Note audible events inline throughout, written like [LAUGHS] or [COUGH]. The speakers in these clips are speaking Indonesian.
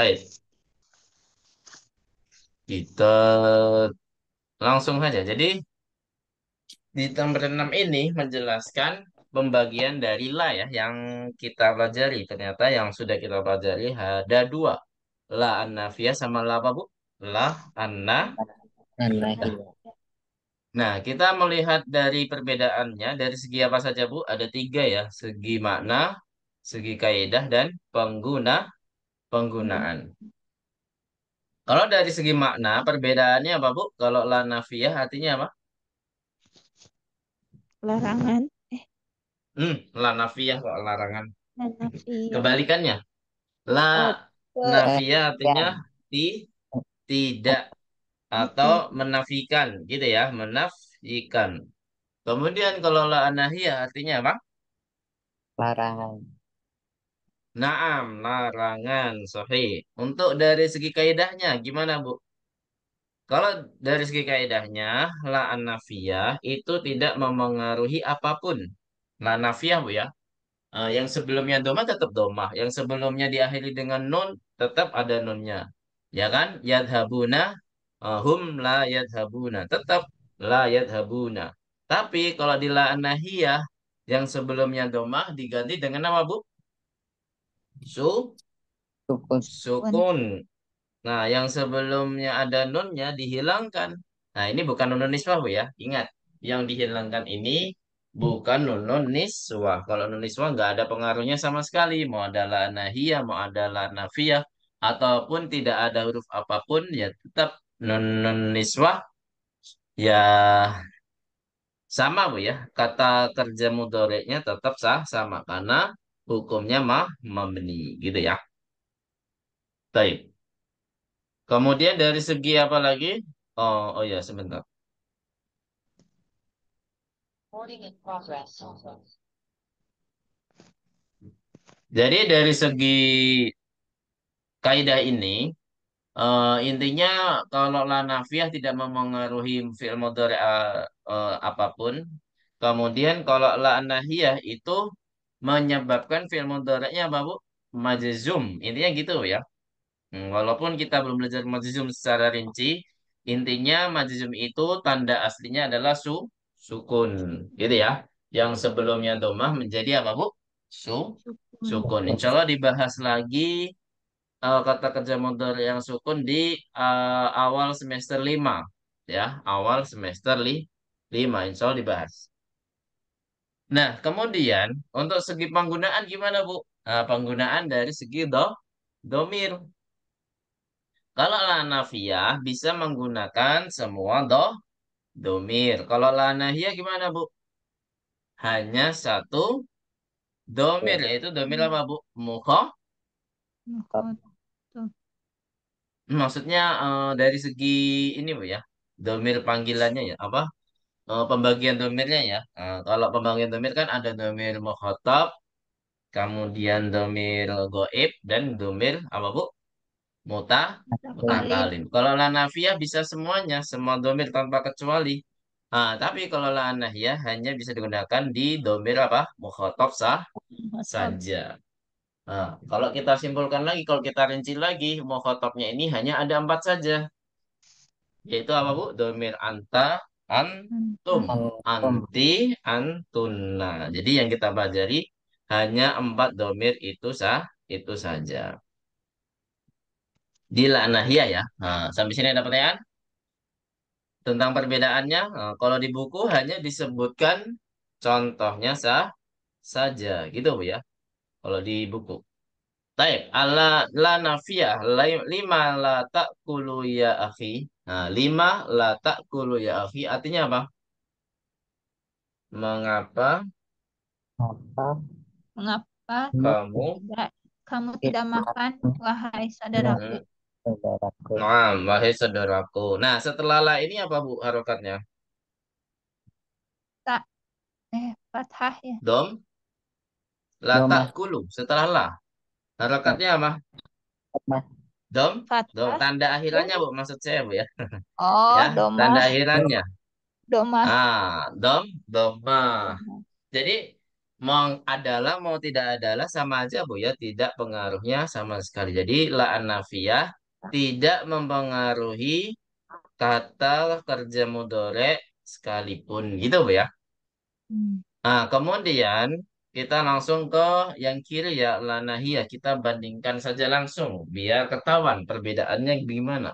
Baik. Eh. Kita gitu. langsung saja. Jadi di nomor 6 ini menjelaskan pembagian dari la ya yang kita pelajari. Ternyata yang sudah kita pelajari ada dua. La an sama la apa, Bu? La anna. Nah, kita melihat dari perbedaannya dari segi apa saja, Bu? Ada tiga ya, segi makna, segi kaidah dan pengguna penggunaan. Kalau dari segi makna, perbedaannya apa, Bu? Kalau la lanafiyah artinya apa? Larangan. Eh. Hmm, lanafiyah kok larangan. Lanafiyah. Kebalikannya. La nafiyah artinya ti, tidak atau menafikan gitu ya, menafikan. Kemudian kalau la anahiyah artinya apa? Larangan Naam, larangan, sahih. Untuk dari segi kaidahnya gimana, Bu? Kalau dari segi kaidahnya la anafiyah itu tidak memengaruhi apapun. La anafiyah, Bu ya. Eh, yang sebelumnya domah tetap domah yang sebelumnya diakhiri dengan nun tetap ada nunnya. Ya kan? Yadhabuna uh, hum la yadhabuna, tetap la yadhabuna. Tapi kalau di la anahiyah yang sebelumnya domah diganti dengan nama, Bu? su sukun. sukun. Nah, yang sebelumnya ada nunnya dihilangkan. Nah, ini bukan nunun niswah, Bu ya. Ingat, yang dihilangkan ini bukan nunun niswah. Kalau nunun niswah nggak ada pengaruhnya sama sekali. Mau ada lanahiyah, mau ada lanafiyah, ataupun tidak ada huruf apapun, ya tetap nunun niswah. Ya, sama Bu ya. Kata kerja mudoreknya tetap sah, sama. Karena hukumnya mah memenuhi gitu ya. Baik. Kemudian dari segi apa lagi? Oh, oh ya sebentar. Jadi dari segi kaidah ini uh, intinya kalau nafiah tidak memengaruhi fil mudhari' uh, uh, apapun. Kemudian kalau la nahiyah itu menyebabkan fi'il mudhari'nya apa Bu? Majzum. Intinya gitu ya. Hmm, walaupun kita belum belajar majzum secara rinci, intinya majzum itu tanda aslinya adalah su sukun, gitu ya. Yang sebelumnya domah menjadi apa Bu? Su sukun. Insya Allah dibahas lagi uh, kata kerja motor yang sukun di uh, awal semester lima ya, awal semester lima insya Allah dibahas. Nah, kemudian untuk segi penggunaan gimana, Bu? Nah, penggunaan dari segi do, domir. Kalau nafiah bisa menggunakan semua do, domir. Kalau lanahiyah gimana, Bu? Hanya satu domir, yaitu domir apa, Bu? Mukho. Maksudnya eh, dari segi ini, Bu, ya. Domir panggilannya ya, apa? Oh, pembagian domirnya ya. Nah, kalau pembagian domir kan ada domir mukhotob, kemudian domir goib, dan domir apa bu? Muta, mutakalim. Kalau la nafiah bisa semuanya, semua domir tanpa kecuali. Nah, tapi kalau la lanahiyah hanya bisa digunakan di domir apa? Mukhotob sah saja. Nah, kalau kita simpulkan lagi, kalau kita rinci lagi, mukhotobnya ini hanya ada empat saja. Yaitu apa bu? Domir anta, antum, anti, antuna. Jadi yang kita pelajari hanya empat domir itu sah, itu saja. Di lanahia ya. Nah, sampai sini ada pertanyaan? Tentang perbedaannya, nah, kalau di buku hanya disebutkan contohnya sah saja. Gitu Bu ya, kalau di buku. Taib, ala la nafiyah lima la ta'kulu ya akhi. Nah, lima la kulu ya Afi. Artinya apa? Mengapa? Mengapa? Mengapa kamu tidak, kamu iya. tidak makan, wahai saudaraku? Nah, wahai saudaraku. Nah, setelah la ini apa bu harokatnya? Tak. Eh, fathah ya. Dom. La kulu. Setelah la. Harokatnya apa? Dom, fathah. dom tanda akhirannya Bu maksud saya Bu ya. Oh, ya, doma. Tanda akhirannya. Doma. Ah, dom, doma. Jadi mau adalah mau tidak adalah sama aja Bu ya, tidak pengaruhnya sama sekali. Jadi la anafiyah tidak mempengaruhi kata kerja mudore sekalipun gitu Bu ya. Nah, kemudian kita langsung ke yang kiri ya lanahiyah kita bandingkan saja langsung biar ketahuan perbedaannya gimana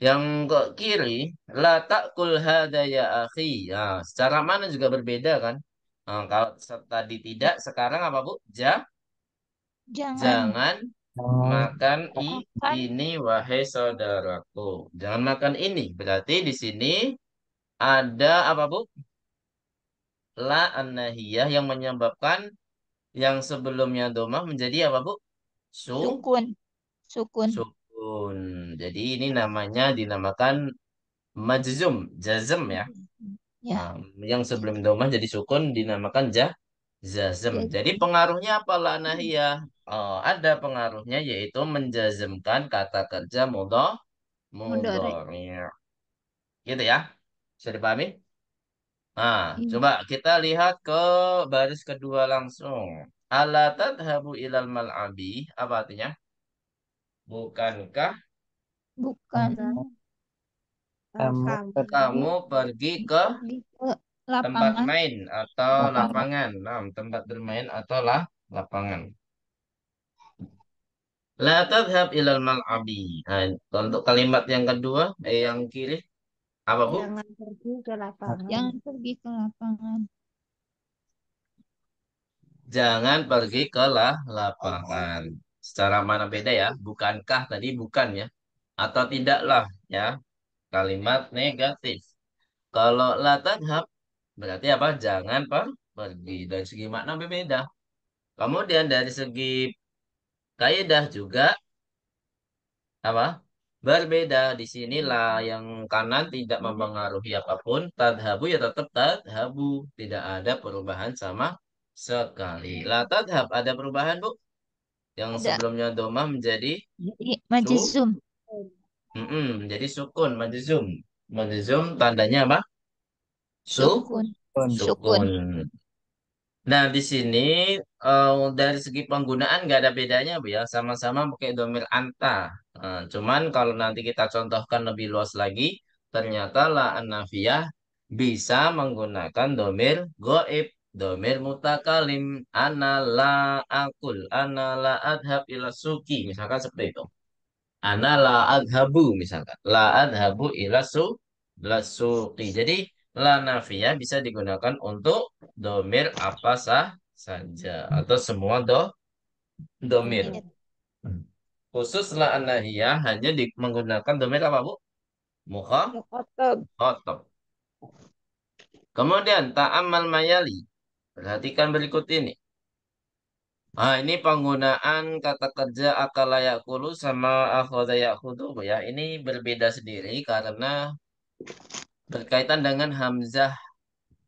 yang ke kiri la takul hada ya akhi nah, secara mana juga berbeda kan nah, kalau tadi tidak sekarang apa bu ja jangan, jangan oh. makan i, ini wahai saudaraku jangan makan ini berarti di sini ada apa bu la annahiyah yang menyebabkan yang sebelumnya domah menjadi apa bu? Su sukun. Sukun. Sukun. Jadi ini namanya dinamakan majzum, jazm ya. Ya. Nah, yang sebelum domah jadi sukun dinamakan ja jazm. Ya. Jadi pengaruhnya apa la nahiyah? Oh, ada pengaruhnya yaitu menjazmkan kata kerja mudah mudhari. Gitu ya. Sudah dipahami? Nah, hmm. coba kita lihat ke baris kedua langsung. alatat habu ilal mal'abi, apa artinya? Bukankah? Bukan. Kamu, kamu pergi ke, ke lapangan. tempat main atau lapangan. lapangan. Nah, tempat bermain atau lah, lapangan. alatat habu ilal mal'abi. Nah, untuk kalimat yang kedua, eh, yang kiri, apa, Bu? Jangan pergi ke lapangan. Jangan pergi ke lapangan. Jangan pergi ke lapangan. Secara mana beda ya? Bukankah tadi bukan ya? Atau tidaklah ya? Kalimat negatif. Kalau latar berarti apa? Jangan per pergi. Dari segi makna berbeda. Kemudian dari segi kaidah juga apa? Berbeda di sinilah iya. yang kanan tidak iya. mempengaruhi apapun. Tadhabu ya tetap tadhabu. Tidak ada perubahan sama sekali. lah tadhab ada perubahan bu? Yang ada. sebelumnya doma menjadi su Mm -mm, menjadi sukun majizum majizum tandanya apa? Su? Sukun. sukun. Nah, di sini uh, dari segi penggunaan nggak ada bedanya, Bu ya. Sama-sama pakai domir anta. Uh, cuman kalau nanti kita contohkan lebih luas lagi, ternyata la anafiyah bisa menggunakan domir goib, domir mutakalim, anala akul, anala adhab ila suki, misalkan seperti itu. anala adhabu misalkan. La adhabu ila su, la suki. Jadi lanafiyah bisa digunakan untuk domir apa sah saja atau semua do domir. Hmm. Khusus lanafiyah hanya di, menggunakan domir apa bu? Muha? otom Kemudian ta'amal mayali. Perhatikan berikut ini. Ah, ini penggunaan kata kerja akal yakulu sama akhoda yakudu ya. Ini berbeda sendiri karena berkaitan dengan hamzah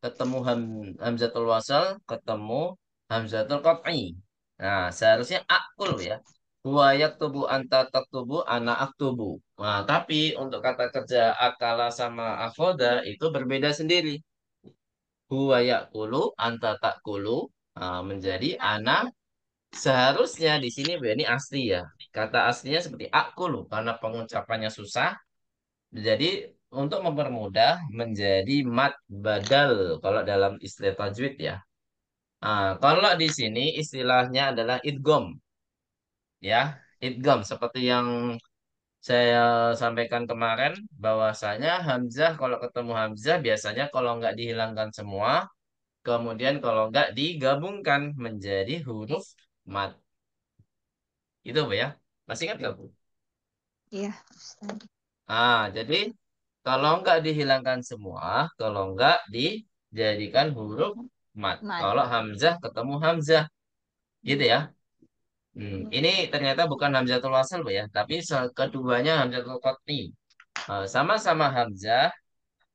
ketemu ham, hamzatul wasal ketemu hamzatul qat'i. Nah, seharusnya akul ya. Buaya tubuh anta taktubu ana aktubu. Nah, tapi untuk kata kerja akala sama afoda itu berbeda sendiri. Huwa yakulu anta takulu nah, menjadi anak. seharusnya di sini ini asli ya. Kata aslinya seperti akulu karena pengucapannya susah. Jadi untuk mempermudah menjadi mat badal kalau dalam istilah tajwid ya. Nah, kalau di sini istilahnya adalah idgom. Ya, idgom seperti yang saya sampaikan kemarin bahwasanya hamzah kalau ketemu hamzah biasanya kalau nggak dihilangkan semua kemudian kalau nggak digabungkan menjadi huruf mat itu bu ya masih ingat nggak bu iya ah jadi kalau enggak dihilangkan semua, kalau enggak dijadikan huruf mat. mat. Kalau hamzah ketemu hamzah. Gitu ya. Hmm, hmm. ini ternyata bukan hamzah Tulwasal, ya, tapi keduanya hamzah qat'i. sama-sama hamzah.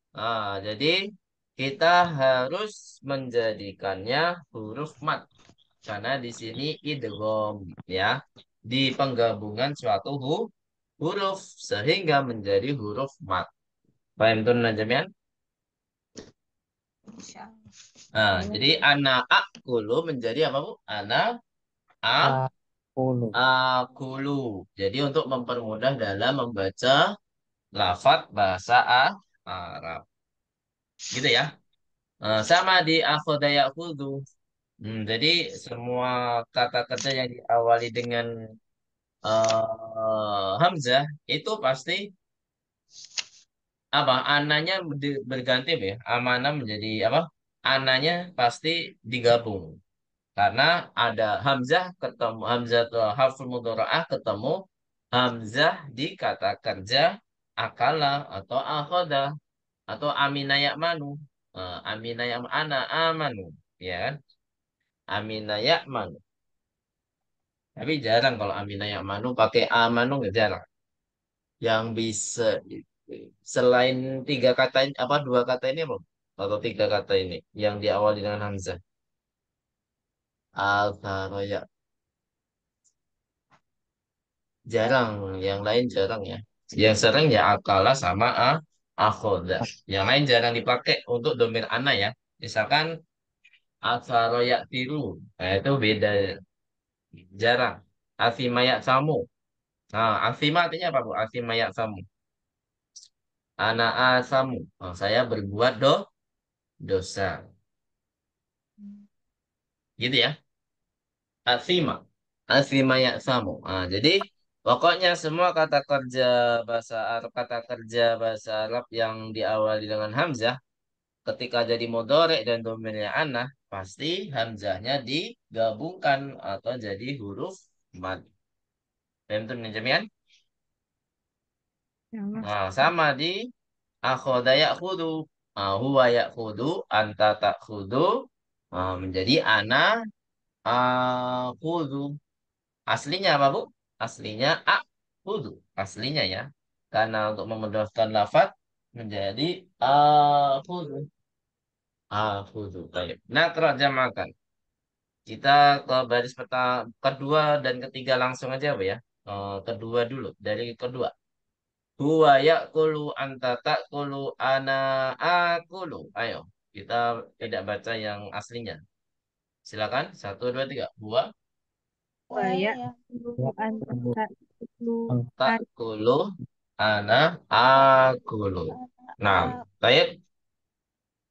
Uh, jadi kita harus menjadikannya huruf mat karena di sini idgham ya, di penggabungan suatu hu huruf sehingga menjadi huruf mat. Fahimtunna jami'an? Nah, ah, jadi ana akulu menjadi apa, Bu? Ana akulu. akulu. Jadi untuk mempermudah dalam membaca lafat bahasa Arab. Gitu ya. Eh, sama di akhoda Hmm, jadi semua kata-kata yang diawali dengan uh, hamzah itu pasti apa ananya berganti ya amana menjadi apa ananya pasti digabung karena ada hamzah ketemu hamzah atau haful mudharaah ketemu hamzah di kata kerja akala atau akhoda atau amina ya'manu aminayak eh, amina ya'mana amanu ya kan amina manu tapi jarang kalau amina manu pakai amanu nggak jarang yang bisa Selain tiga kata ini, apa dua kata ini apa? Atau tiga kata ini yang diawali dengan Hamzah. Al-Baraya. Jarang, yang lain jarang ya. Yang sering ya akala sama a akhoda. Ya. Yang lain jarang dipakai untuk domir ana ya. Misalkan asaroya tiru, nah, itu beda jarang. Asimaya samu. Nah, Asima artinya apa bu? Asimaya samu. Ana asamu. Oh, saya berbuat do dosa. Gitu ya. Asima. Asima ya samu. Nah, jadi pokoknya semua kata kerja bahasa Arab, kata kerja bahasa Arab yang diawali dengan hamzah ketika jadi modorek dan domainnya ana, pasti hamzahnya digabungkan atau jadi huruf mad. Paham tuh jamian? Ya nah, sama di akhoda ya'khudu. Uh, ah, huwa ya'khudu, anta ta'khudu. Uh, ah, menjadi ana ah akhudu. Aslinya apa, Bu? Aslinya akhudu. Aslinya ya. Karena untuk memudahkan lafat menjadi ah ah Akhudu. Baik. Nah, terjemahkan. Kita ke baris peta kedua dan ketiga langsung aja, Bu ya. Uh, kedua dulu, dari kedua. Huwa yakulu anta takulu ana akulu. Ayo, kita tidak baca yang aslinya. Silakan, satu, dua, tiga. Huwa. Huwa yakulu anta takulu. ana akulu. Nah, baik.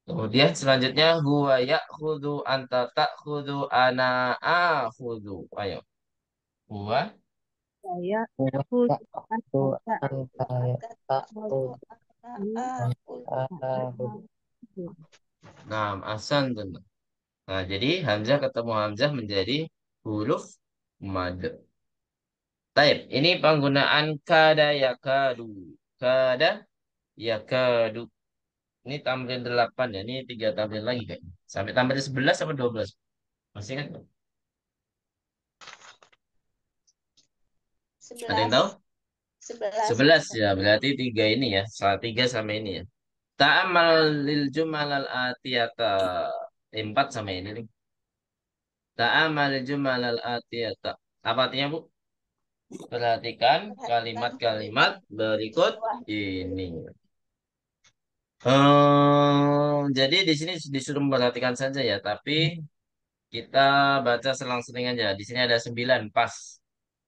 Kemudian selanjutnya huwa ya'khudhu anta ta'khudhu ana akhudhu. Ayo. Huwa saya puasa Nah, asan tuh. Nah, jadi Hamzah ketemu Hamzah menjadi huruf mad. Taib, ini penggunaan kada yakadu. Kada yakadu. Ini tamrin 8 ya, ini tiga tamrin lagi kayaknya. Sampai tamrin 11 sampai 12. Masih kan? 11. Ada yang tahu? 11. 11 ya, berarti tiga ini ya. Salah tiga sama ini ya. Ta'amal lil jumalal atiyata. Eh, empat sama ini nih. Ta'amal lil jumalal atiyata. Apa artinya, Bu? Perhatikan kalimat-kalimat berikut ini. Hmm, jadi di sini disuruh memperhatikan saja ya, tapi kita baca selang-seling aja. Ya. Di sini ada 9 pas.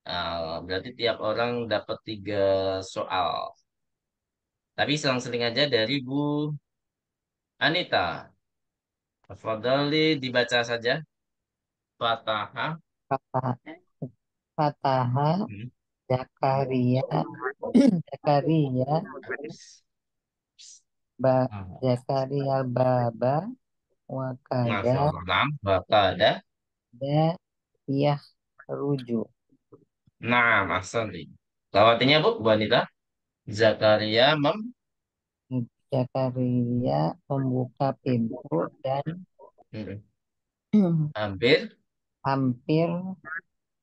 Uh, berarti tiap orang dapat tiga soal. Tapi selang-seling aja dari Bu Anita. Fadali dibaca saja. Fataha. Fataha. Fataha. Hmm. Jakaria, Zakaria. [CLEARS THROAT] Zakaria. Ba Zakaria Baba. Wakada. Wakada. Ya. Yah. Rujuk. Nah, Asali. Lawatinya Bu, Bu Anita. Zakaria mem Zakaria membuka pintu dan hmm. [CLEARS THROAT] hampir hampir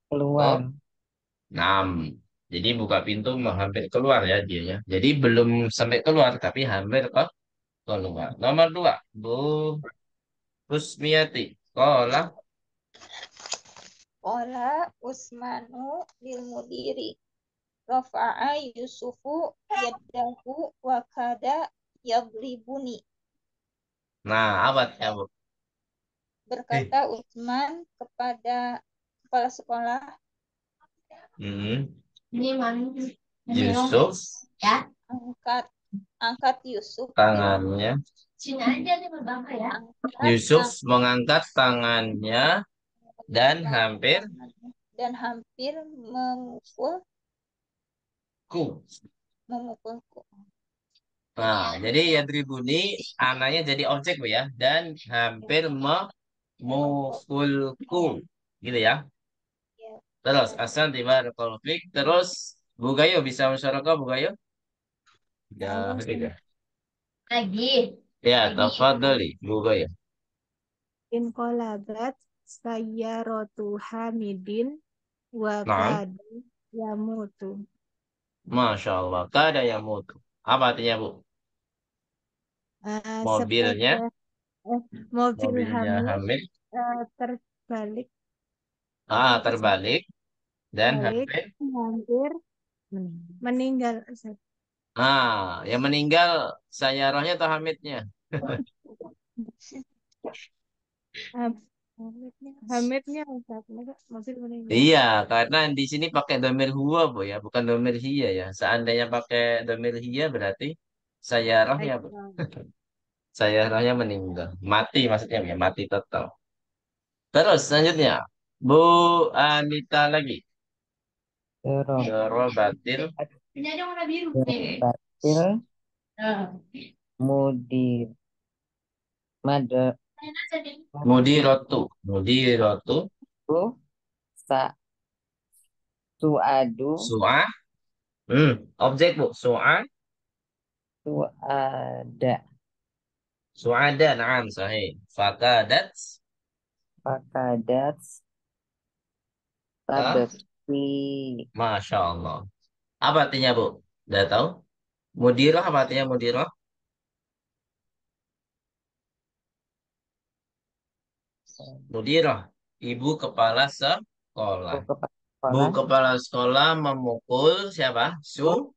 keluar. Oh, enam. Jadi buka pintu mau hampir keluar ya dia ya. Jadi belum sampai keluar tapi hampir kok keluar. Nomor dua, Bu Husmiati. Kola Kola Usmanu ilmu mudiri. Rafa'a Yusufu yadahu wa kada yadribuni. Nah, apa ya, Bu? Berkata eh. Usman kepada kepala sekolah. Hmm. Yusuf. Ya. Angkat angkat Yusuf tangannya. Sini aja nih, Bapak ya. Yusuf mengangkat tangannya dan hampir dan hampir memukulku. Memukulku. Nah, jadi ya Tribuni anaknya jadi objek Bu ya dan hampir memukulku gitu ya. Iya. Terus asal tiba konflik terus Bu Gayo bisa musyarakah Bu Gayo? Ya, ya. Lagi. Ya, tafadli Bu Gayo. In kolabat sayyaratu hamidin wa nah. kada yamutu. Masya Allah, kada yamutu. Apa artinya, Bu? Uh, mobilnya eh, mobil mobilnya Hamid, Hamid. Uh, eh, terbalik. Ah, terbalik dan Hamid hampir meninggal. Ah, yang meninggal saya rohnya atau Hamidnya? [LAUGHS] Hamidnya, hamidnya Iya, karena di sini pakai domir huwa, Bu ya, bukan domir hia ya. Seandainya pakai domir hia berarti saya rohnya, Bu. [LAUGHS] saya rohnya meninggal. Mati maksudnya ya, mati total. Terus selanjutnya, Bu Anita lagi. Doro batil. Batil. Ah, Mudir. Mada Mudiratu. Mudiratu. Tu. Sa. Su'adu. Su'a. Hmm. Objek, Bu. Su'a. Su'ada. Su'ada, na'am, sahih. Fakadat. Fakadat. Tabki. Masya Allah. Apa artinya, Bu? Udah tahu? Mudiroh, apa artinya mudiroh? Mudiroh, ibu kepala sekolah. Ibu kepala sekolah, memukul siapa? Su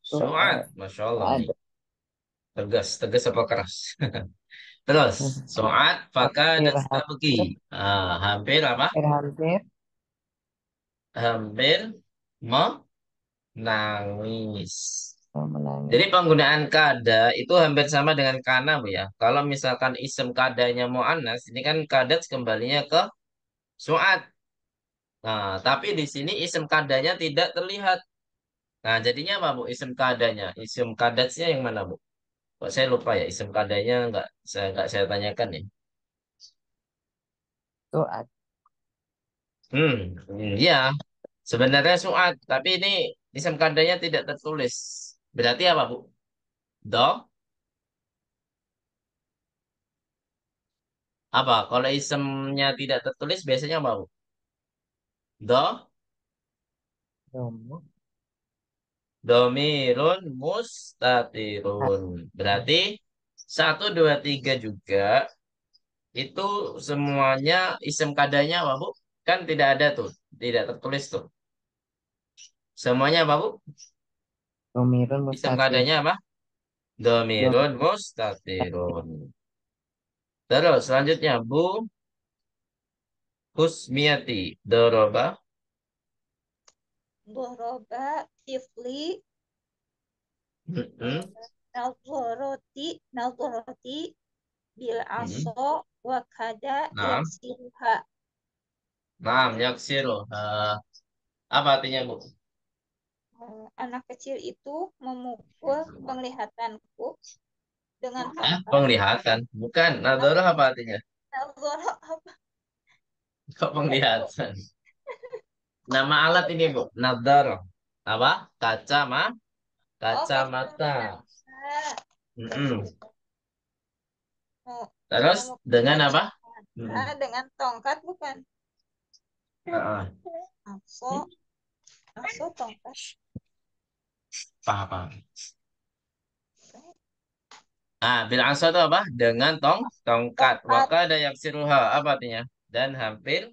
Suat. Masya Allah. Tegas, tegas apa keras? [LAUGHS] Terus, hmm. Suat, pakai dan Stabeki. Ah, hampir apa? Hampir. Hampir menangis. Oh, Jadi penggunaan kada itu hampir sama dengan kana bu ya. Kalau misalkan isim kadanya anas, ini kan kadat kembalinya ke su'at. Nah, tapi di sini isim kadanya tidak terlihat. Nah, jadinya apa bu? Isim kadanya, isim kadatnya yang mana bu? Kok saya lupa ya isim kadanya nggak saya nggak saya tanyakan ya. Su'at. Hmm, iya. Sebenarnya su'at, tapi ini isim kadanya tidak tertulis. Berarti apa, Bu? dok Apa? Kalau isemnya tidak tertulis, biasanya apa, Bu? Do? Dom. Domirun mustatirun. Berarti satu dua tiga juga itu semuanya isem kadanya apa, Bu? Kan tidak ada tuh. Tidak tertulis tuh. Semuanya apa, Bu? Domirun Isim keadaannya apa? Domirun mustatirun. Terus selanjutnya bu Husmiati doroba doroba tifli mm -hmm. bil aso wakada nah. yaksiruha. siruha yaksiruha. Apa artinya, Bu? Eh, anak kecil itu memukul iya, iya. penglihatanku dengan Ah, penglihatan bukan nadoro apa artinya nadoro apa kok penglihatan nama alat ini bu nadoro apa kaca ma Kaca oh, mm -mm. terus dengan apa ah, dengan tongkat bukan uh. -uh. Aso, aso tongkat Paham, paham. Ah, bil asa itu apa? Dengan tong tongkat. Waka yang siruha. Apa artinya? Dan hampir.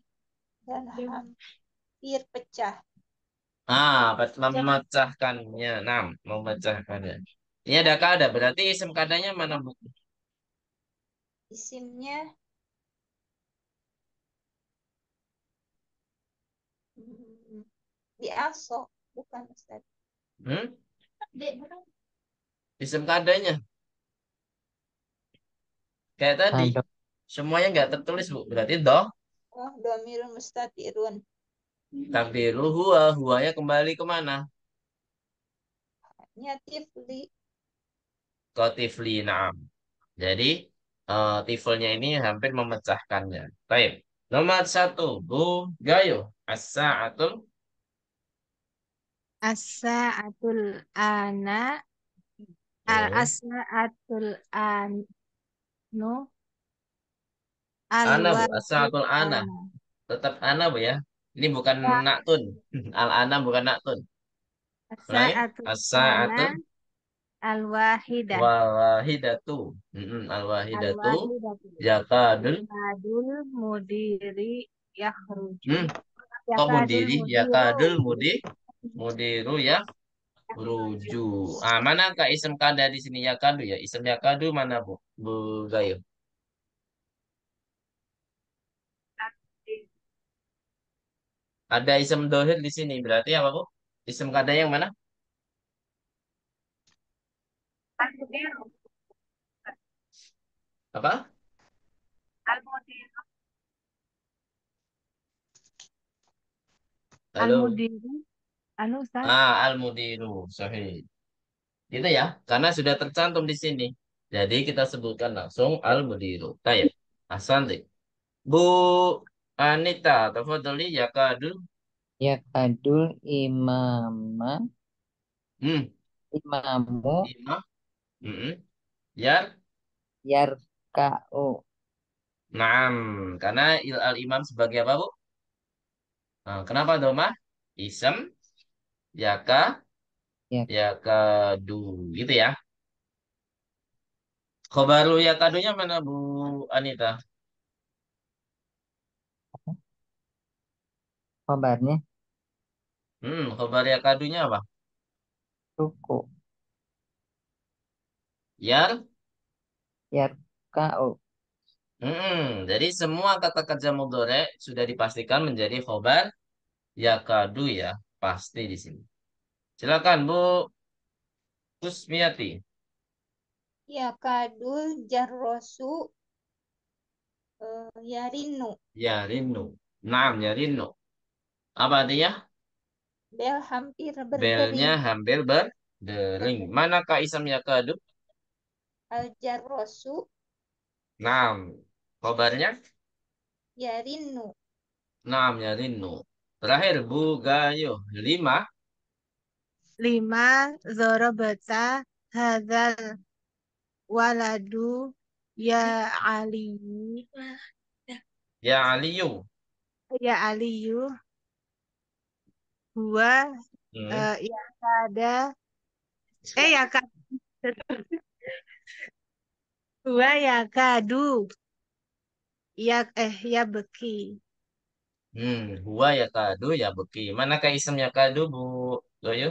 Dan hampir pecah. Ah, memecahkannya. Enam, memecahkannya. Ini ada kada. Berarti isim kadanya mana bu? Isimnya. Hmm, di aso, bukan Ustaz. Hmm? Sistem keadaannya. Kayak tadi. Semuanya nggak tertulis, Bu. Berarti doh. Oh, domirun mustatirun. lu huwa. Huwanya kembali kemana? Ya, tifli. Kotifli, naam. Jadi, uh, tiflnya ini hampir memecahkannya. Baik. Nomor satu. Bu Gayo. asa atau? Asa atul ana al asa atul an no Al ana bu asa atul ana. Tetap ana bu ya. Ini bukan ya. naktun. [LAUGHS] Al-ana bukan naktun. tun. asa atul Al-wahidah. wa wahidatu Mm -mm. Al-wahidatu. ya Yakadul. Yakadul mudiri yakhruju Hmm. Yakadul mudiri. Yakadul mudiri mudiru oh, ya ruju. Ah, mana kak isem kada di sini ya kadu ya? ya kadu mana Bu? Bu Gayo. Ada isem dohir di sini berarti apa Bu? isem kada yang mana? Apa? al Anu Ustaz. Ah, al-mudiru, sahih. Gitu ya, karena sudah tercantum di sini. Jadi kita sebutkan langsung al-mudiru. Tayyib. Asante. Bu Anita, tafadhali yakadul yakadul imama. Hmm. Imamu. Imam. ya, -hmm. Yar. Yarka'u. Naam, karena il al imam sebagai apa, Bu? Nah, kenapa doma? Isem ya ke ya. ya, ke du gitu ya khobaru ya kadunya mana Bu Anita khobarnya hmm khobar ya kadunya apa suku yar yar kau Hmm, jadi semua kata kerja mudore sudah dipastikan menjadi khobar yakadu ya pasti di sini. Silakan Bu Kusmiati. Ya kadul jarrosu uh, eh, yarinu. Yarinu. Naam yarinu. Apa artinya? Bel hampir berdering. Belnya hampir berdering. Manakah ya kadul? Al jarrosu. Naam. Kobarnya? Yarinu. Naam yarinu. Terakhir, Bu Gayo. Lima. Lima, Zoro Beta Hadal, Waladu, Ya Ali. Ya Ali. Ya Ali. Gua, hmm. uh, Ya Kada. Eh, Ya Kada. [LAUGHS] Gua Ya Kadu. Ya, eh, Ya Beki. Hmm, buah ya kadu ya beki. Manakah ya kadu, Bu Loyo?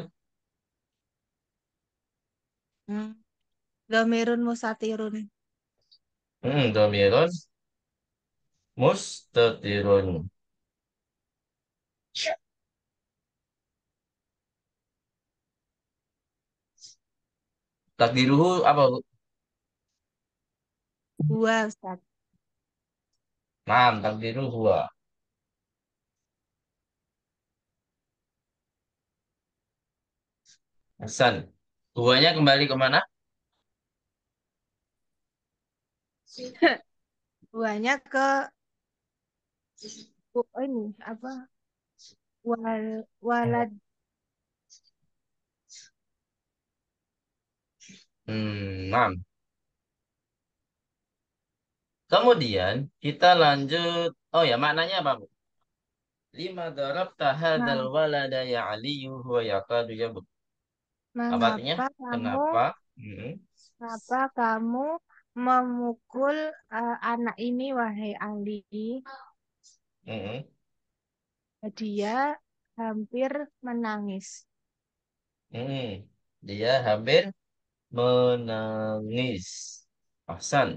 Hmm. Domirun musatirun. Hmm, domirun mustatirun. Takdiruhu apa, Bu? Huwa, Ustaz. mam takdiruhu buah. Hasan. Buahnya kembali kemana? [LAUGHS] Buahnya ke oh, ini apa? Wal walad. Hmm, enam. Kemudian kita lanjut. Oh ya, maknanya apa, Bu? Lima darab tahadal walada ya aliyu huwa yakadu yabut. Mengapa Apanya? kamu kenapa? Hmm. kamu memukul uh, anak ini wahai Ali? Hmm. Dia hampir menangis. Hmm. Dia hampir menangis. Ahsan.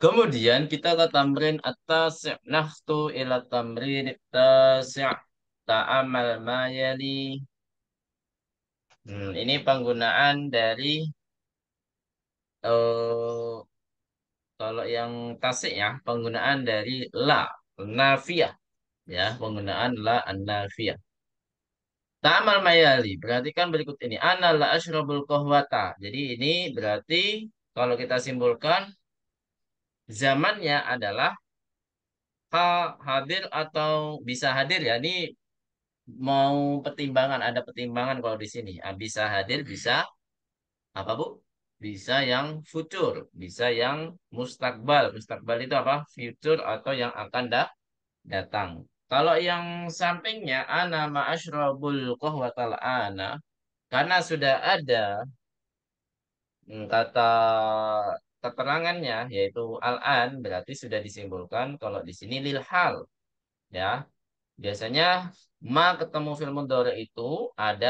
Kemudian kita ke tamrin atas nahtu ila tamrin tasi' ta'amal ma yali Hmm, nah, ini penggunaan dari uh, kalau yang tasik ya penggunaan dari la nafiah ya penggunaan la nafiah tamal mayali, perhatikan berikut ini. Ana la ashrabul kohwata. Jadi ini berarti kalau kita simpulkan zamannya adalah k hadir atau bisa hadir ya. Ini mau pertimbangan ada pertimbangan kalau di sini ah, bisa hadir bisa apa bu bisa yang future bisa yang mustakbal mustakbal itu apa future atau yang akan da datang kalau yang sampingnya ana ma'ashrabul qahwatal ana karena sudah ada kata hmm, keterangannya yaitu al-an berarti sudah disimpulkan kalau di sini lil hal ya Biasanya ma ketemu film mudhari itu ada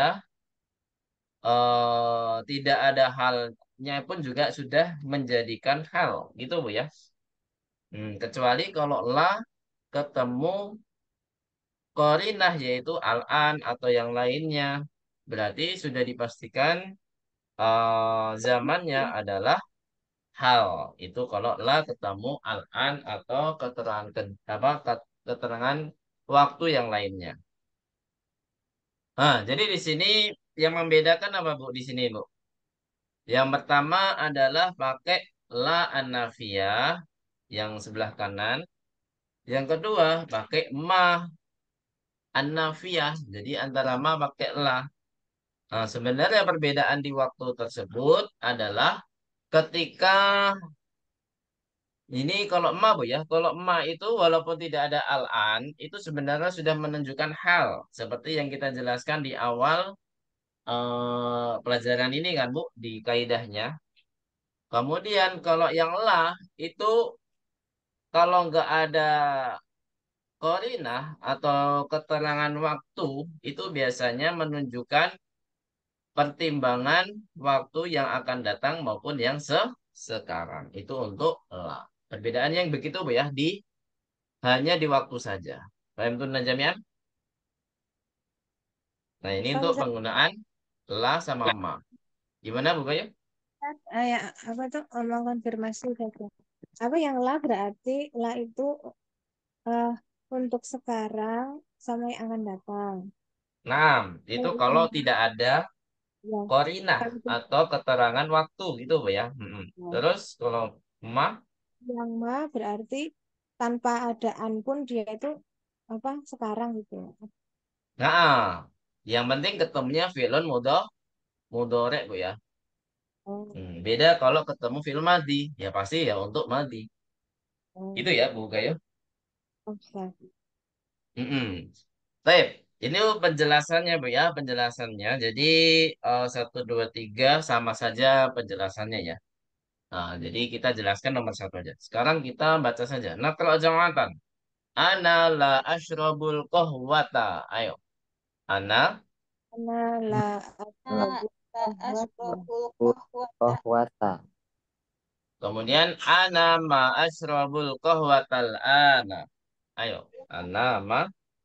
eh, tidak ada halnya pun juga sudah menjadikan hal gitu bu ya. Hmm, kecuali kalau la ketemu korinah yaitu al-an atau yang lainnya. Berarti sudah dipastikan uh, zamannya adalah hal. Itu kalau la ketemu al-an atau keterangan apa keterangan waktu yang lainnya. Nah, jadi di sini yang membedakan apa Bu di sini Bu? Yang pertama adalah pakai la anafia yang sebelah kanan. Yang kedua pakai ma anafia. Jadi antara ma pakai la. Nah, sebenarnya perbedaan di waktu tersebut adalah ketika ini kalau ma bu ya, kalau ma itu walaupun tidak ada al-an, itu sebenarnya sudah menunjukkan hal seperti yang kita jelaskan di awal eh, pelajaran ini kan bu di kaidahnya. Kemudian kalau yang la itu kalau nggak ada korinah atau keterangan waktu itu biasanya menunjukkan pertimbangan waktu yang akan datang maupun yang se sekarang. Itu untuk la. Perbedaan yang begitu Bu ya di hanya di waktu saja. Paham tuh Najamian? Nah, ini untuk penggunaan la sama ma. Gimana Bu ya? Eh, ya, apa tuh oh, omong konfirmasi saja. Apa yang la berarti la itu uh, untuk sekarang sama yang akan datang. Nah, itu kalau tidak ada ya. korina atau keterangan waktu gitu Bu ya. Hmm. Ya. Terus kalau ma yang ma berarti tanpa ada pun dia itu apa sekarang gitu. Ya? Nah, yang penting ketemunya filon mudoh mudorek bu ya. Oh. Hmm, beda kalau ketemu film madi ya pasti ya untuk madi. Oh. Itu ya Bu Gayo. Oke. Okay. Mm -mm. Ini penjelasannya Bu ya, penjelasannya. Jadi eh, satu dua tiga sama saja penjelasannya ya. Nah, jadi kita jelaskan nomor satu aja. Sekarang kita baca saja. Nah, kalau jamatan. Ana la ashrabul kohwata. Ayo. Ana. Ana la ashrabul kohwata. Kemudian ana ma ashrabul kohwatal ana. Ayo. Ana ma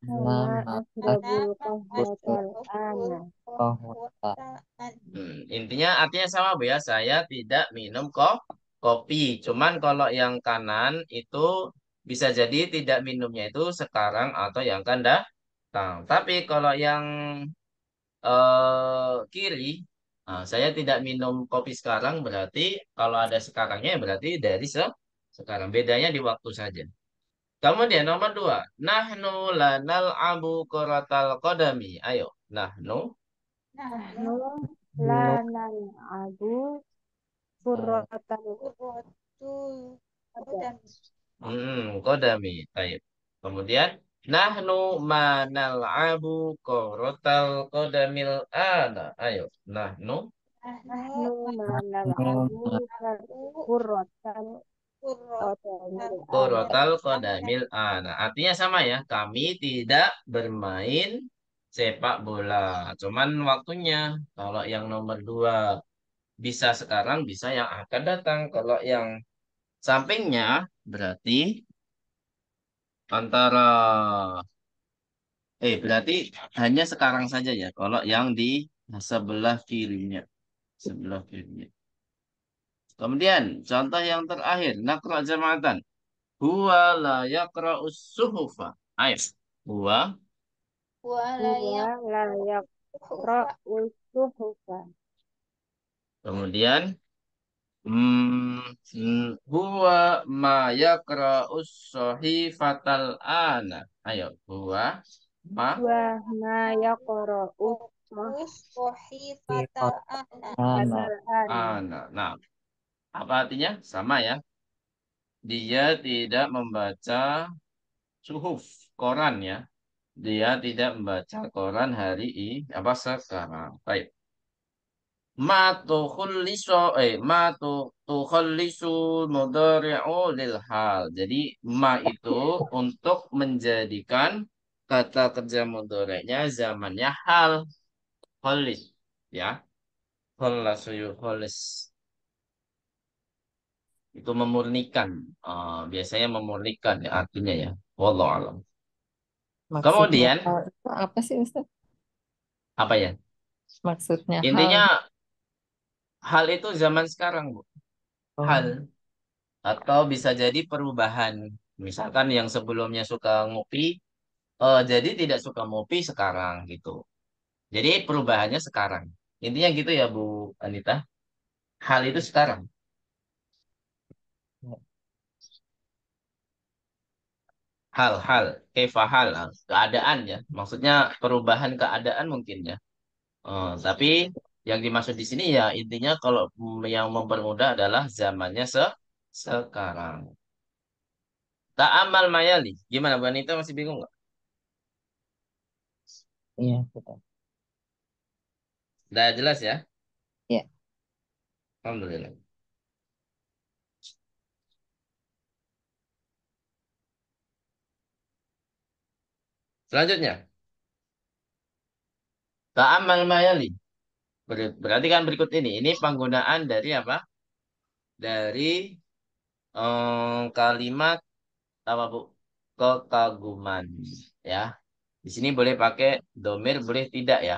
Hmm, intinya artinya sama bu ya. Saya tidak minum kok kopi. Cuman kalau yang kanan itu bisa jadi tidak minumnya itu sekarang atau yang kan nah, Tapi kalau yang eh, kiri, nah, saya tidak minum kopi sekarang berarti kalau ada sekarangnya berarti dari se sekarang. Bedanya di waktu saja. Kemudian nomor dua. Nahnu lanal abu koratal kodami. Ayo. Nahnu. Nahnu lanal abu koratal kodami. Hmm, kodami. ayo Kemudian. Nahnu manal abu koratal kodamil ana. Ayo. Nahnu. Nahnu manal abu koratal Kurotal kodamil ana. Ah, artinya sama ya. Kami tidak bermain sepak bola. Cuman waktunya. Kalau yang nomor dua bisa sekarang, bisa yang akan datang. Kalau yang sampingnya berarti antara eh berarti hanya sekarang saja ya. Kalau yang di sebelah kirinya, sebelah kirinya. Kemudian contoh yang terakhir nakra jama'atan. Huwa la yaqra'us suhufa. Ayo. Huwa huwa la yaqra'us suhufa. Kemudian hmm, huwa ma yaqra'us sahifatal ana. Ayo, huwa ma huwa ma yaqra'us sahifatal ana. Ana. Nah, apa artinya? Sama ya. Dia tidak membaca suhuf, koran ya. Dia tidak membaca koran hari ini, apa sekarang. Baik. Ma tukhullisu eh ma ya mudari'u lil hal. Jadi ma itu untuk menjadikan kata kerja mudari'nya zamannya hal kholis ya kholasu kholis itu memurnikan uh, biasanya memurnikan ya artinya ya wallah alam kemudian apa sih Ustaz? apa ya maksudnya intinya hal, hal itu zaman sekarang Bu oh. hal atau bisa jadi perubahan misalkan yang sebelumnya suka ngopi uh, jadi tidak suka ngopi sekarang gitu jadi perubahannya sekarang intinya gitu ya Bu Anita hal itu sekarang hal-hal kefahal keadaan ya maksudnya perubahan keadaan mungkin ya uh, tapi yang dimaksud di sini ya intinya kalau yang mempermudah adalah zamannya se sekarang Tak amal mayali gimana Bu Anita masih bingung nggak iya sudah udah jelas ya iya alhamdulillah Selanjutnya. Ta'amal mayali. Ber berarti kan berikut ini. Ini penggunaan dari apa? Dari um, kalimat apa bu? Kekaguman. Ya. Di sini boleh pakai domir, boleh tidak ya.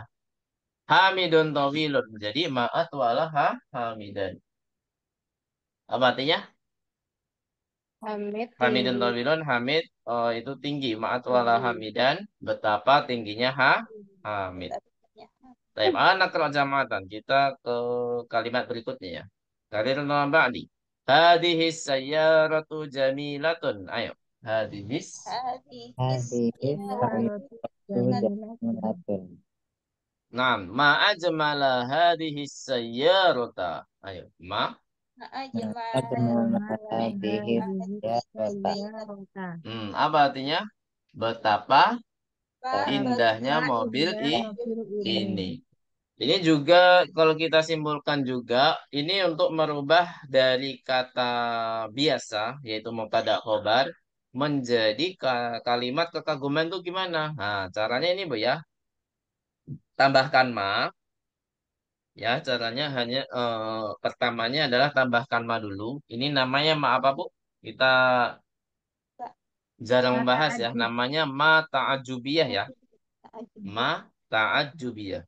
Hamidun tawilun. Jadi ma'at walaha hamidun. Apa artinya? Hamid. Hamidun tawilun, Hamid uh, itu tinggi. Ma'at wala Hamidan, betapa tingginya ha, Hamid. Taib anak jamatan. Kita ke kalimat berikutnya ya. Kalimat ba'di. Hadihis sayyaratu jamilatun. Ayo. sayyaratu jamilatun. Nah, ma hadihis hadhihi sayyarata. Ayo, ma Hmm, apa artinya? Betapa indahnya mobil ini. Ini juga kalau kita simpulkan juga ini untuk merubah dari kata biasa yaitu mubtada khobar menjadi kalimat kekaguman itu gimana? Nah, caranya ini Bu ya. Tambahkan ma Ya, caranya hanya eh, pertamanya adalah tambahkan ma dulu. Ini namanya ma apa, Bu? Kita jarang membahas ya. Namanya ma ta'ajubiyah ya. Ma ta'ajubiyah.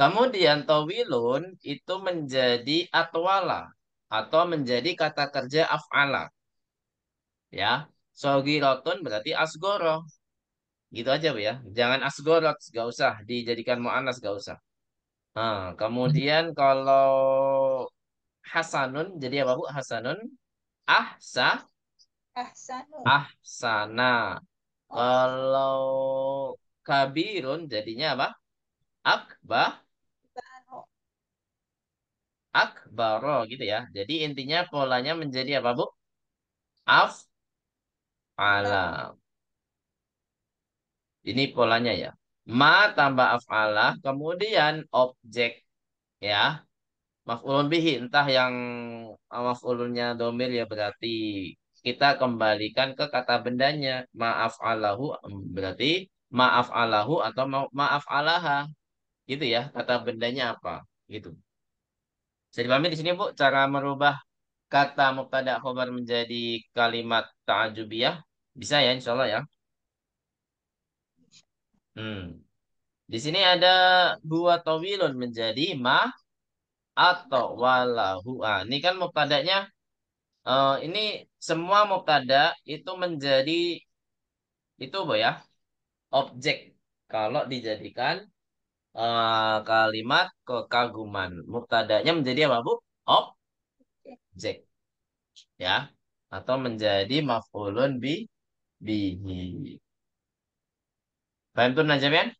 Kemudian tawilun itu menjadi atwala atau menjadi kata kerja af'ala. Ya, sogirotun berarti asgoro. Gitu aja Bu ya. Jangan asgorot, gak usah dijadikan mu'anas, gak usah. Nah, kemudian kalau hasanun jadi apa Bu? Hasanun ahsa ahsanun ahsana. Oh. Kalau kabirun jadinya apa? Akbah akbaro gitu ya. Jadi intinya polanya menjadi apa Bu? Af alam. Ini polanya ya. Ma tambah af'alah, kemudian objek ya. Maf'ulun bihi entah yang maf'ulunnya domir ya berarti kita kembalikan ke kata bendanya. Maaf alahu berarti maaf alahu atau maaf alaha. Gitu ya, kata bendanya apa? Gitu. jadi dipahami di sini Bu cara merubah kata mubtada khobar menjadi kalimat ta'ajubiyah? Bisa ya insyaallah ya. Hmm. Di sini ada huwa tawilun menjadi ma atau walahu. Ah, ini kan mubtada'nya uh, ini semua mubtada itu menjadi itu boh ya objek kalau dijadikan uh, kalimat kekaguman. Mubtada'nya menjadi apa, Bu? Objek. Ya. Atau menjadi maf'ulun bi bihi. Paham nak Najamian? Ya.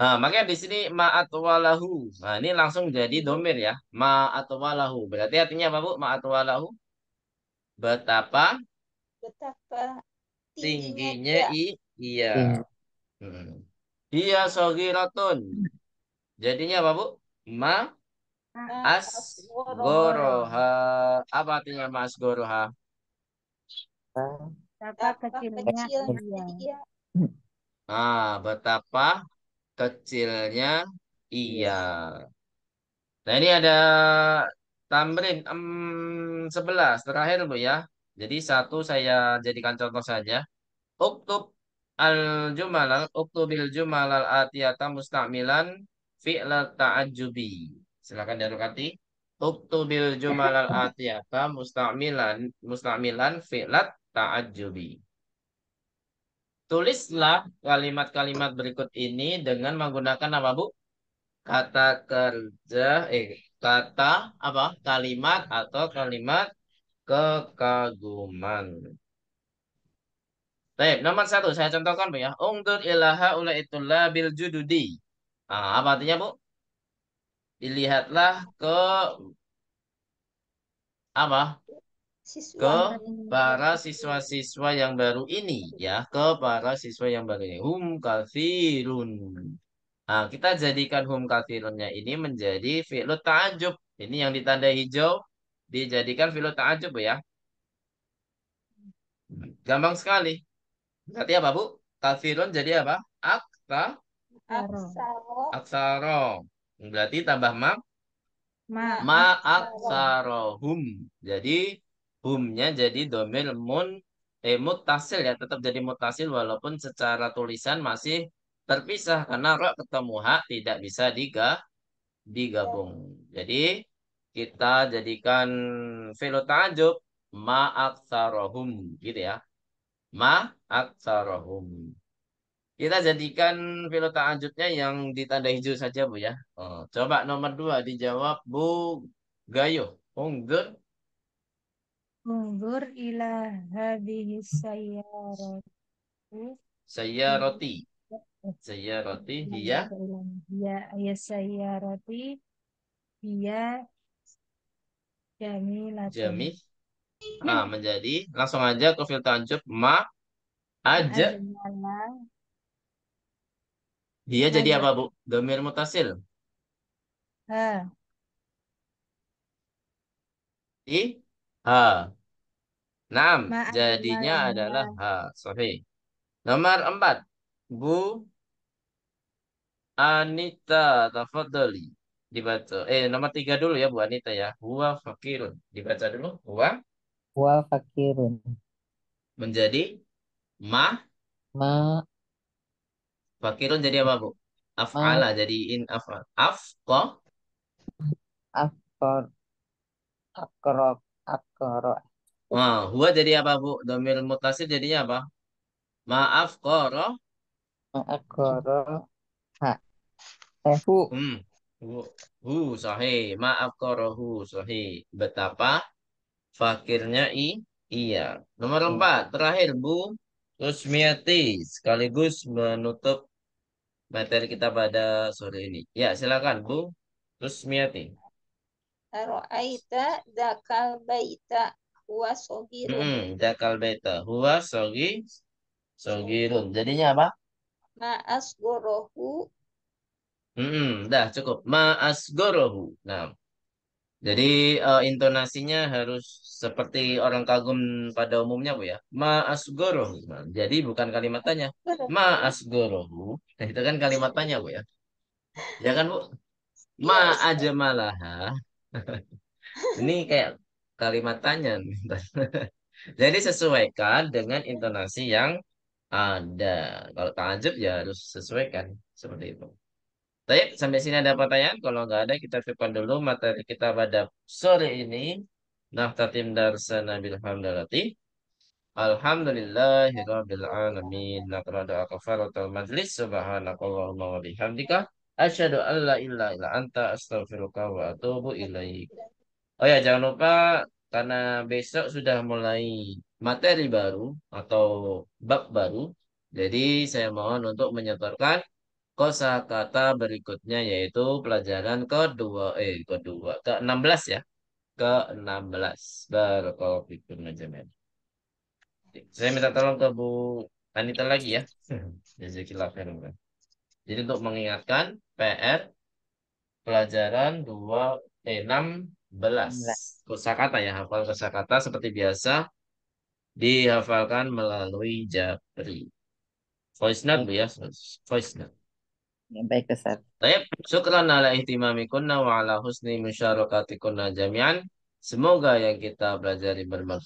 Nah, makanya di sini ma'atwalahu. Nah, ini langsung jadi domir ya. Ma'atwalahu. Berarti artinya apa, Bu? Ma'atwalahu. Betapa betapa tingginya, tingginya i iya. iya. Hmm. Iya sogiratun. Jadinya apa, Bu? Ma asgoroha. Apa artinya ma asghoroha? Betapa kecilnya. kecilnya. Iya. Ah, betapa kecilnya iya. Nah, ini ada tamrin sebelas 11 terakhir Bu ya. Jadi satu saya jadikan contoh saja. Uktub al jumalal uktubil jumalal atiyata mustamilan fi'la ta'ajubi. Silakan diarukati. Uktubil jumalal atiyata mustamilan mustamilan fi'la ta'ajubi. Tulislah kalimat-kalimat berikut ini dengan menggunakan apa, Bu? Kata kerja, eh, kata apa? Kalimat atau kalimat kekaguman. Baik, nomor satu saya contohkan Bu ya. Ungdur ilaha ula itulah bil jududi. Nah, apa artinya Bu? Dilihatlah ke apa? siswa ke para siswa-siswa yang baru ini ya ke para siswa yang baru ini hum kathirun nah, kita jadikan hum kafirunnya ini menjadi fi'lu ta'ajub ini yang ditandai hijau dijadikan fi'lu ta'ajub ya gampang sekali berarti apa bu Kafirun jadi apa akta aksaro aksaro berarti tambah ma ma, ma aksarohum jadi humnya jadi domil mun eh, mutasil ya tetap jadi mutasil walaupun secara tulisan masih terpisah karena rok ketemu hak tidak bisa diga digabung. Jadi kita jadikan filo tajub ma gitu ya. Ma Kita jadikan filo tajubnya yang ditanda hijau saja Bu ya. Oh, coba nomor dua dijawab Bu gayo Unggul Unzur ila hadhihi sayyarati. Sayyarati. Iya. Sayyarati hiya. Ya, iya, ya sayyarati hiya jamilati. Jamil. [LAUGHS] Nah, menjadi langsung aja ke filter tancap ma aja. dia jadi iya. apa, Bu? Domir mutasil. Ha. Ah. I ha. Naam, jadinya adalah ha, sahih. Nomor empat, Bu Anita tafadhali. Dibaca. Eh, nomor tiga dulu ya Bu Anita ya. Huwa fakirun. Dibaca dulu. Huwa. Huwa fakirun. Menjadi ma. Ma. Fakirun jadi apa Bu? Af'ala jadi in af'al. Afqa. Afqor. Afqorok akoro. Wah, huwa jadi apa Bu? Domir mutasil jadinya apa? Maaf koro. Maaf koro. Ha. Eh, bu? Hmm. Hu, hu sahih. Maaf koro hu sahih. Betapa fakirnya i iya. Nomor hmm. empat. Terakhir Bu. Lusmiati sekaligus menutup materi kita pada sore ini. Ya, silakan Bu Lusmiati. Aro'aita dakal baita huwa sogirun. Hmm, dakal baita huwa sogi sogirun. Jadinya apa? ma asgorohu Mm, dah cukup. ma asgorohu Nah. Jadi uh, intonasinya harus seperti orang kagum pada umumnya Bu ya. ma asgorohu Nah, jadi bukan kalimat tanya. Ma asgorohu. Nah, itu kan kalimat tanya Bu ya. Ya kan Bu? Iya, ma malah [LAUGHS] ini kayak kalimat tanya. [LAUGHS] Jadi sesuaikan dengan intonasi yang ada. Kalau tajuk ya harus sesuaikan seperti itu. Baik, sampai sini ada pertanyaan. Kalau nggak ada, kita cukupkan dulu materi kita pada sore ini. nah Naftatim darsana bilhamdalati. Alhamdulillahirrabbilalamin. Nakradu akafaratul majlis. Subhanakallahumma wabihamdika Asyhadu an la ilaha illa anta astaghfiruka wa atubu ilaik. Oh ya, jangan lupa karena besok sudah mulai materi baru atau bab baru. Jadi saya mohon untuk menyetorkan kosa kata berikutnya yaitu pelajaran ke ke-2 eh ke ke-2 ke-16 ya. Ke-16. Barakallahu fikum majami'an. Saya minta tolong ke Bu Anita lagi ya. [LAUGHS] Jazakillahu khairan. Jadi untuk mengingatkan PR pelajaran 2 eh 16 kosakata ya, hafal kosakata seperti biasa dihafalkan melalui Japri. Voice note Bu ya, voice note. Ya, baik Ustaz. Baik, syukran ala kunna wa ala husni musyarakatikunna jami'an. Semoga yang kita pelajari bermanfaat.